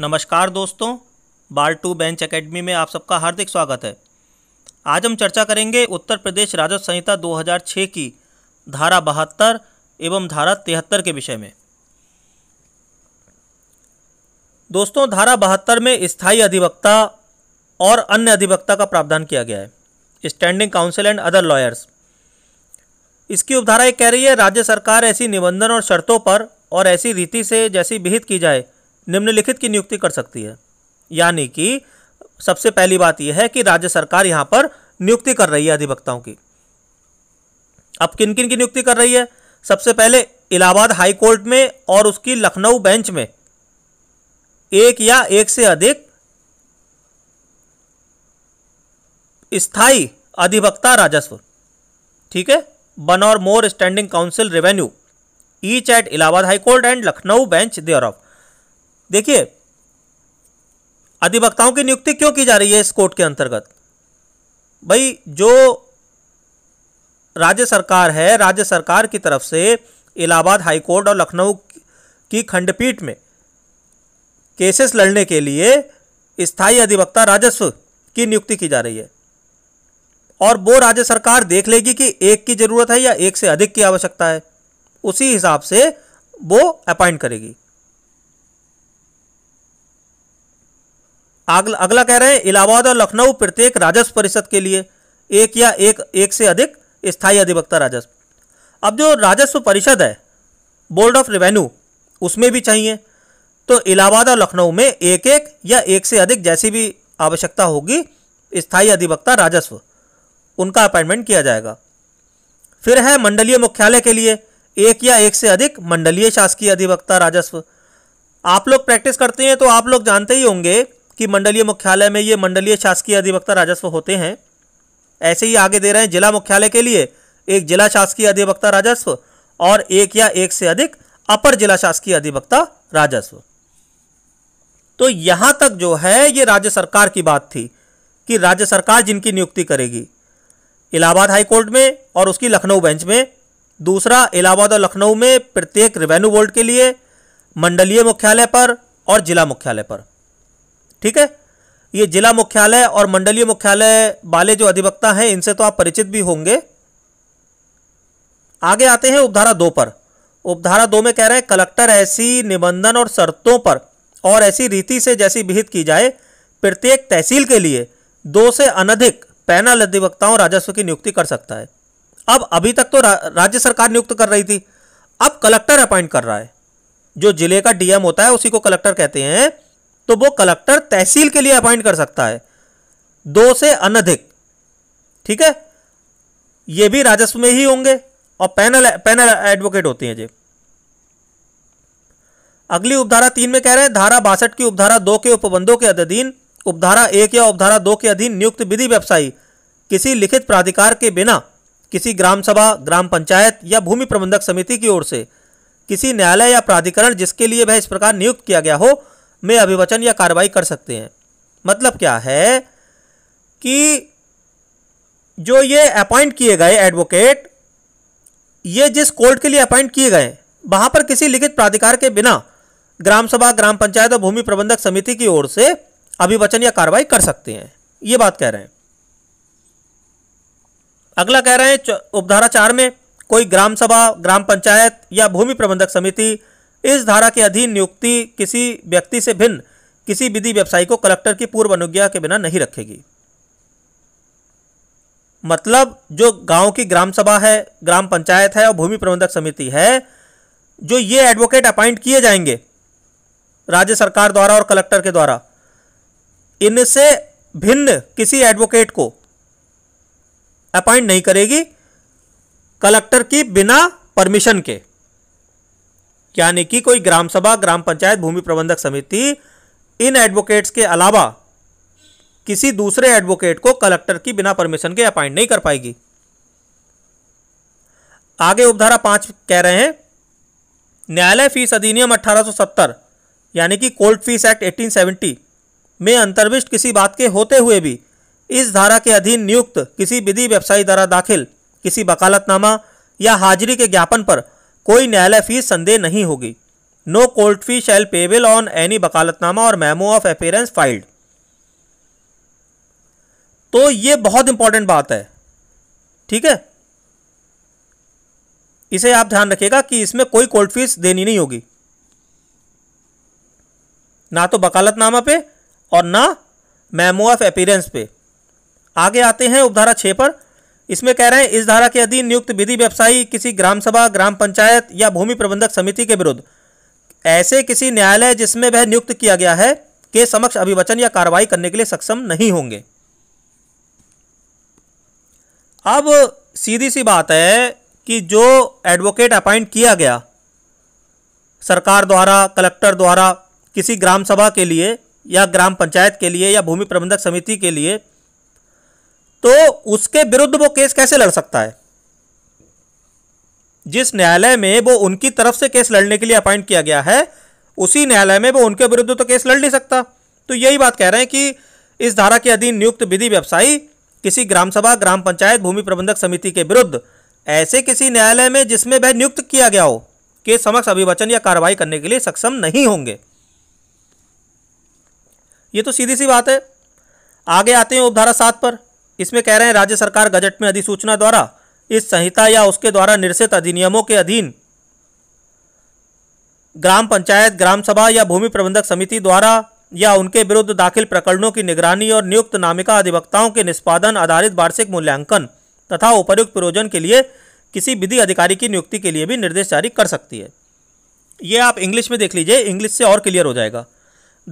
नमस्कार दोस्तों बार to bench academy में आप सबका हार्दिक स्वागत है आज हम चर्चा करेंगे उत्तर प्रदेश राजस्व संहिता 2006 की धारा बहत्तर एवं धारा तिहत्तर के विषय में दोस्तों धारा बहत्तर में स्थायी अधिवक्ता और अन्य अधिवक्ता का प्रावधान किया गया है standing council and other lawyers इसकी उपधारा ये कह रही है राज्य सरकार ऐसी निबंधन और शर्तों पर और ऐसी रीति से जैसी विहित की जाए निम्नलिखित की नियुक्ति कर सकती है यानी कि सबसे पहली बात यह है कि राज्य सरकार यहां पर नियुक्ति कर रही है अधिवक्ताओं की अब किन किन की नियुक्ति कर रही है सबसे पहले इलाहाबाद हाई कोर्ट में और उसकी लखनऊ बेंच में एक या एक से अधिक स्थायी अधिवक्ता राजस्व ठीक है बनौर और more standing council revenue each at Allahabad high court and Lucknow bench thereof देखिए अधिवक्ताओं की नियुक्ति क्यों की जा रही है इस कोर्ट के अंतर्गत भाई जो राज्य सरकार है राज्य सरकार की तरफ से इलाहाबाद हाईकोर्ट और लखनऊ की खंडपीठ में केसेस लड़ने के लिए स्थायी अधिवक्ता राजस्व की नियुक्ति की जा रही है और वो राज्य सरकार देख लेगी कि एक की जरूरत है या एक से अधिक की आवश्यकता है उसी हिसाब से वो अपॉइंट करेगी अगला कह रहे हैं इलाहाबाद और लखनऊ प्रत्येक राजस्व परिषद के लिए एक या एक एक से अधिक स्थायी अधिवक्ता राजस्व अब जो राजस्व परिषद है बोर्ड ऑफ रेवेन्यू उसमें भी चाहिए तो इलाहाबाद और लखनऊ में एक एक या एक से अधिक जैसी भी आवश्यकता होगी स्थायी अधिवक्ता राजस्व उनका अपॉइंटमेंट किया जाएगा फिर है मंडलीय मुख्यालय के लिए एक या एक से अधिक मंडलीय शासकीय अधिवक्ता राजस्व आप लोग प्रैक्टिस करते हैं तो आप लोग जानते ही होंगे कि मंडलीय मुख्यालय में ये मंडलीय शासकीय अधिवक्ता राजस्व होते हैं ऐसे ही आगे दे रहे हैं जिला मुख्यालय के लिए एक जिला शासकीय अधिवक्ता राजस्व और एक या एक से अधिक अपर जिला शासकीय अधिवक्ता राजस्व तो यहां तक जो है ये राज्य सरकार की बात थी कि राज्य सरकार जिनकी नियुक्ति करेगी इलाहाबाद हाईकोर्ट में और उसकी लखनऊ बेंच में दूसरा इलाहाबाद और लखनऊ में प्रत्येक रेवेन्यू बोर्ड के लिए मंडलीय मुख्यालय पर और जिला मुख्यालय पर ठीक है ये जिला मुख्यालय और मंडलीय मुख्यालय वाले जो अधिवक्ता हैं इनसे तो आप परिचित भी होंगे आगे आते हैं उपधारा दो पर उपधारा दो में कह रहे हैं कलेक्टर ऐसी निबंधन और शर्तों पर और ऐसी रीति से जैसी विहित की जाए प्रत्येक तहसील के लिए दो से अनधिक पैनल अधिवक्ताओं राजस्व की नियुक्ति कर सकता है अब अभी तक तो रा, राज्य सरकार नियुक्त कर रही थी अब कलेक्टर अपॉइंट कर रहा है जो जिले का डीएम होता है उसी को कलेक्टर कहते हैं तो वो कलेक्टर तहसील के लिए अपॉइंट कर सकता है दो से अनधिक ठीक है ये भी राजस्व में ही होंगे और पैनल पैनल एडवोकेट होती हैं जी अगली उपधारा तीन में कह रहे हैं धारा बासठ की उपधारा दो के उपबंधों के अधीन उपधारा एक या उपधारा दो के अधीन नियुक्त विधि व्यवसायी किसी लिखित प्राधिकार के बिना किसी ग्राम सभा ग्राम पंचायत या भूमि प्रबंधक समिति की ओर से किसी न्यायालय या प्राधिकरण जिसके लिए वह इस प्रकार नियुक्त किया गया हो में अभिवचन या कार्रवाई कर सकते हैं मतलब क्या है कि जो ये अपॉइंट किए गए एडवोकेट ये जिस कोर्ट के लिए अपॉइंट किए गए वहां पर किसी लिखित प्राधिकार के बिना ग्राम सभा ग्राम पंचायत और भूमि प्रबंधक समिति की ओर से अभिवचन या कार्रवाई कर सकते हैं ये बात कह रहे हैं अगला कह रहे हैं उपधारा चार में कोई ग्राम सभा ग्राम पंचायत या भूमि प्रबंधक समिति इस धारा के अधीन नियुक्ति किसी व्यक्ति से भिन्न किसी विधि व्यवसायी को कलेक्टर की पूर्व अनुज्ञा के बिना नहीं रखेगी मतलब जो गांव की ग्राम सभा है ग्राम पंचायत है और भूमि प्रबंधक समिति है जो ये एडवोकेट अपॉइंट किए जाएंगे राज्य सरकार द्वारा और कलेक्टर के द्वारा इनसे भिन्न किसी एडवोकेट को अपॉइंट नहीं करेगी कलेक्टर की बिना परमिशन के यानी कि कोई ग्राम सभा ग्राम पंचायत भूमि प्रबंधक समिति इन एडवोकेट्स के अलावा किसी दूसरे एडवोकेट को कलेक्टर की बिना परमिशन के अपॉइंट नहीं कर पाएगी आगे उपधारा पांच कह रहे हैं न्यायालय फीस अधिनियम 1870 यानी कि कोर्ट फीस एक्ट 1870 में अंतर्विष्ट किसी बात के होते हुए भी इस धारा के अधीन नियुक्त किसी विधि व्यवसायी द्वारा दाखिल किसी वकालतनामा या हाजिरी के ज्ञापन पर कोई न्यायालय फीस संदेह नहीं होगी no court fee shall payable on any वकालतनामा और मैमो ऑफ अपेयरेंस फाइल्ड तो ये बहुत इंपॉर्टेंट बात है ठीक है इसे आप ध्यान रखिएगा कि इसमें कोई कोर्ट फीस देनी नहीं होगी ना तो वकालतनामा पे और ना मेमो ऑफ अपेयरेंस पे आगे आते हैं उपधारा छः पर इसमें कह रहे हैं इस धारा के अधीन नियुक्त विधि व्यवसायी किसी ग्राम सभा ग्राम पंचायत या भूमि प्रबंधक समिति के विरुद्ध ऐसे किसी न्यायालय जिसमें वह नियुक्त किया गया है के समक्ष अभिवचन या कार्रवाई करने के लिए सक्षम नहीं होंगे अब सीधी सी बात है कि जो एडवोकेट अपॉइंट किया गया सरकार द्वारा कलेक्टर द्वारा किसी ग्राम सभा के लिए या ग्राम पंचायत के लिए या भूमि प्रबंधक समिति के लिए तो उसके विरुद्ध वो केस कैसे लड़ सकता है जिस न्यायालय में वो उनकी तरफ से केस लड़ने के लिए अपॉइंट किया गया है उसी न्यायालय में वो उनके विरुद्ध तो केस लड़ नहीं सकता तो यही बात कह रहे हैं कि इस धारा के अधीन नियुक्त विधि व्यवसायी किसी ग्राम सभा ग्राम पंचायत भूमि प्रबंधक समिति के विरुद्ध ऐसे किसी न्यायालय में जिसमें वह नियुक्त किया गया हो के समक्ष अभिवचन या कार्रवाई करने के लिए सक्षम नहीं होंगे ये तो सीधी सी बात है आगे आते हैं उपधारा सात पर इसमें कह रहे हैं राज्य सरकार गजट में अधिसूचना द्वारा इस संहिता या उसके द्वारा निर्षित अधिनियमों के अधीन ग्राम पंचायत ग्राम सभा या भूमि प्रबंधक समिति द्वारा या उनके विरुद्ध दाखिल प्रकरणों की निगरानी और नियुक्त नामिका अधिवक्ताओं के निष्पादन आधारित वार्षिक मूल्यांकन तथा उपयुक्त प्रयोजन के लिए किसी विधि अधिकारी की नियुक्ति के लिए भी निर्देश जारी कर सकती है ये आप इंग्लिश में देख लीजिए इंग्लिश से और क्लियर हो जाएगा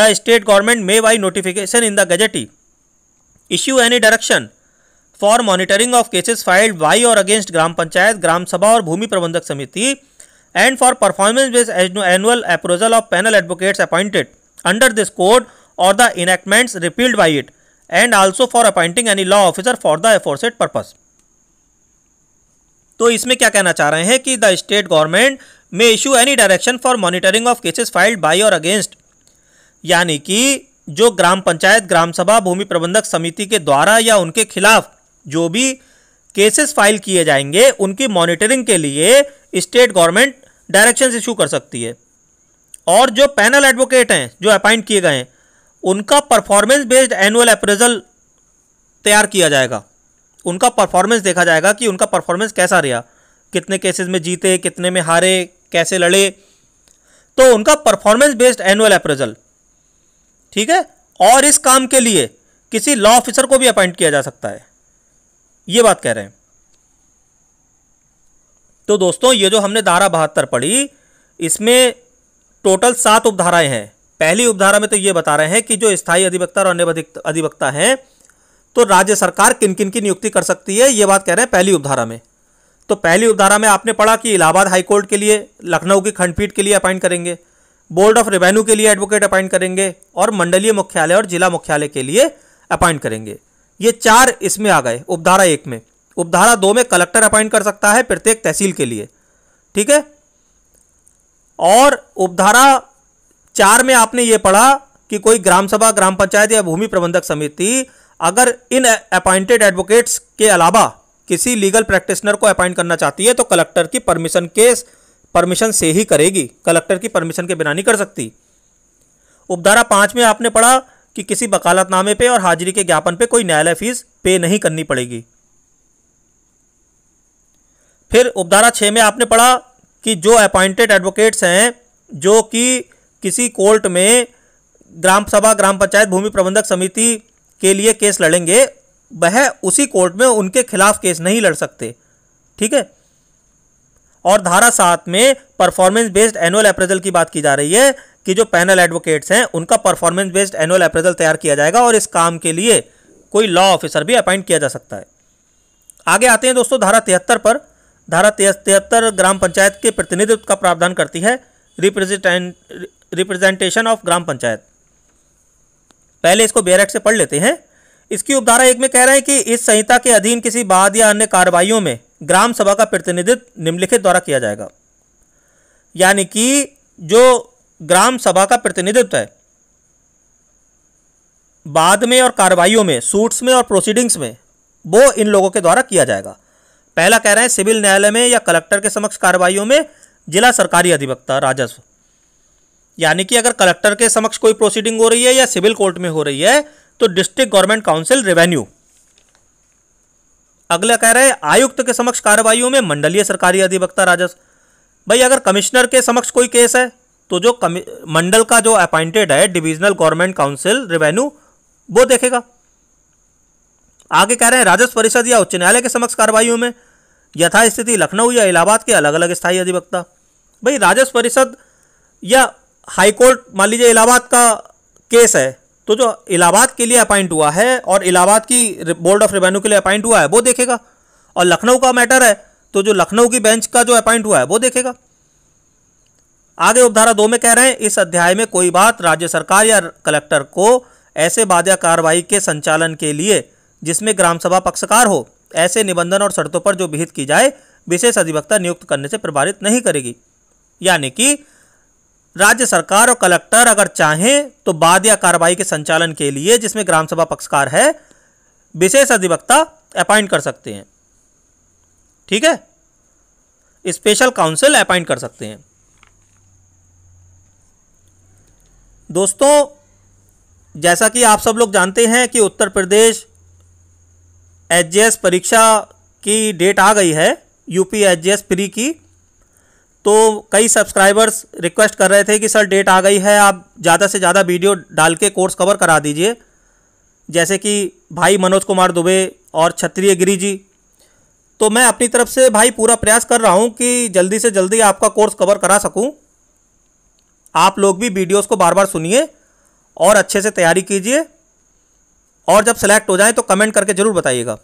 the state government may by notification in the gazette issue any direction for monitoring of cases filed by और अगेंस्ट ग्राम पंचायत ग्राम सभा और bhumi prabandhak samiti and for performance based annual appraisal of panel advocates appointed under this code और the enactments repealed by it and also for appointing any law officer for the aforesaid purpose तो इसमें क्या कहना चाह रहे हैं कि the state government may issue any direction for monitoring of cases filed by और अगेंस्ट यानी कि जो ग्राम पंचायत ग्राम सभा भूमि प्रबंधक समिति के द्वारा या उनके खिलाफ जो भी केसेस फाइल किए जाएंगे उनकी मॉनिटरिंग के लिए स्टेट गवर्नमेंट डायरेक्शन इशू कर सकती है और जो पैनल एडवोकेट हैं जो अपॉइंट किए गए हैं उनका परफॉर्मेंस बेस्ड एनुअल अप्रेजल तैयार किया जाएगा उनका परफॉर्मेंस देखा जाएगा कि उनका परफॉर्मेंस कैसा रहा कितने केसेस में जीते कितने में हारे कैसे लड़े तो उनका परफॉर्मेंस बेस्ड एनुअल अप्रेजल ठीक है और इस काम के लिए किसी लॉ ऑफिसर को भी अपॉइंट किया जा सकता है ये बात कह रहे हैं तो दोस्तों ये जो हमने धारा बहत्तर पढ़ी इसमें टोटल सात उपधाराएं हैं पहली उपधारा में तो ये बता रहे हैं कि जो स्थायी अधिवक्ता और अन्य अधिवक्ता हैं तो राज्य सरकार किन किन की नियुक्ति कर सकती है ये बात कह रहे हैं पहली उपधारा में तो पहली उपधारा में आपने पढ़ा कि इलाहाबाद हाईकोर्ट के लिए लखनऊ की खंडपीठ के लिए अपॉइंट करेंगे बोर्ड ऑफ रेवेन्यू के लिए एडवोकेट अपॉइंट करेंगे और मंडलीय मुख्यालय और जिला मुख्यालय के लिए अपॉइंट करेंगे ये चार इसमें आ गए उपधारा एक में उपधारा दो में कलेक्टर अपॉइंट कर सकता है प्रत्येक तहसील के लिए ठीक है और उपधारा चार में आपने ये पढ़ा कि कोई ग्राम सभा ग्राम पंचायत या भूमि प्रबंधक समिति अगर इन अपॉइंटेड एडवोकेट्स के अलावा किसी लीगल प्रैक्टिशनर को अपॉइंट करना चाहती है तो कलेक्टर की परमिशन के परमिशन से ही करेगी कलेक्टर की परमिशन के बिना नहीं कर सकती उपधारा पांच में आपने पढ़ा कि किसी वकालतनामे पे और हाजिरी के ज्ञापन पे कोई न्यायालय फीस पे नहीं करनी पड़ेगी फिर उपधारा छः में आपने पढ़ा कि जो अपॉइंटेड एडवोकेट्स हैं जो कि किसी कोर्ट में ग्राम सभा ग्राम पंचायत भूमि प्रबंधक समिति के लिए केस लड़ेंगे वह उसी कोर्ट में उनके खिलाफ केस नहीं लड़ सकते ठीक है और धारा सात में परफॉर्मेंस बेस्ड एनुअल अप्रेजल की बात की जा रही है कि जो पैनल एडवोकेट्स हैं उनका परफॉर्मेंस बेस्ड एनुअल अप्रेजल तैयार किया जाएगा और इस काम के लिए कोई लॉ ऑफिसर भी अपॉइंट किया जा सकता है आगे आते हैं दोस्तों धारा तिहत्तर पर धारा तिहत्तर ग्राम पंचायत के प्रतिनिधित्व का प्रावधान करती है रिप्रेजेंटेशन ऑफ ग्राम पंचायत पहले इसको बेरेक्ट से पढ़ लेते हैं इसकी उपधारा एक में कह रहे हैं कि इस संहिता के अधीन किसी बाद या अन्य कार्रवाइयों में ग्राम सभा का प्रतिनिधित्व निम्नलिखित द्वारा किया जाएगा यानी कि जो ग्राम सभा का प्रतिनिधित्व है बाद में और कार्रवाइयों में सूट्स में और प्रोसीडिंग्स में वो इन लोगों के द्वारा किया जाएगा पहला कह रहे हैं सिविल न्यायालय में या कलेक्टर के समक्ष कार्रवाइयों में जिला सरकारी अधिवक्ता राजस्व यानी कि अगर कलेक्टर के समक्ष कोई प्रोसीडिंग हो रही है या सिविल कोर्ट में हो रही है तो डिस्ट्रिक्ट गवर्नमेंट काउंसिल रेवेन्यू अगला कह रहे हैं आयुक्त के समक्ष कार्रवाइयों में मंडलीय सरकारी अधिवक्ता राजस्व भाई अगर कमिश्नर के समक्ष कोई केस है तो जो कमी मंडल का जो अपॉइंटेड है डिविजनल गवर्नमेंट काउंसिल रेवेन्यू वो देखेगा आगे कह रहे हैं राजस्व परिषद या उच्च न्यायालय के समक्ष कार्रवाई में यथास्थिति लखनऊ या इलाहाबाद के अलग अलग स्थायी अधिवक्ता भाई राजस्व परिषद या हाईकोर्ट मान लीजिए इलाहाबाद का केस है तो जो इलाहाबाद के लिए अपॉइंट हुआ है और इलाहाबाद की बोर्ड ऑफ रेवेन्यू के लिए अपॉइंट हुआ है वो देखेगा और लखनऊ का मैटर है तो जो लखनऊ की बेंच का जो अपॉइंट हुआ है वो देखेगा आगे उपधारा दो में कह रहे हैं इस अध्याय में कोई बात राज्य सरकार या कलेक्टर को ऐसे बाध्या कार्रवाई के संचालन के लिए जिसमें ग्राम सभा पक्षकार हो ऐसे निबंधन और शर्तों पर जो विहित की जाए विशेष अधिवक्ता नियुक्त करने से प्रभावित नहीं करेगी यानी कि राज्य सरकार और कलेक्टर अगर चाहें तो बाद या कार्रवाई के संचालन के लिए जिसमें ग्राम सभा पक्षकार है विशेष अधिवक्ता अपॉइंट कर सकते हैं ठीक है स्पेशल काउंसिल अपॉइंट कर सकते हैं दोस्तों जैसा कि आप सब लोग जानते हैं कि उत्तर प्रदेश एच परीक्षा की डेट आ गई है यूपी एच फ्री की तो कई सब्सक्राइबर्स रिक्वेस्ट कर रहे थे कि सर डेट आ गई है आप ज़्यादा से ज़्यादा वीडियो डाल के कोर्स कवर करा दीजिए जैसे कि भाई मनोज कुमार दुबे और क्षत्रिय गिरी जी तो मैं अपनी तरफ से भाई पूरा प्रयास कर रहा हूँ कि जल्दी से जल्दी आपका कोर्स कवर करा सकूँ आप लोग भी वीडियोस को बार बार सुनिए और अच्छे से तैयारी कीजिए और जब सेलेक्ट हो जाए तो कमेंट करके ज़रूर बताइएगा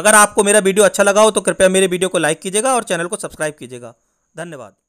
अगर आपको मेरा वीडियो अच्छा लगा हो तो कृपया मेरे वीडियो को लाइक कीजिएगा और चैनल को सब्सक्राइब कीजिएगा धन्यवाद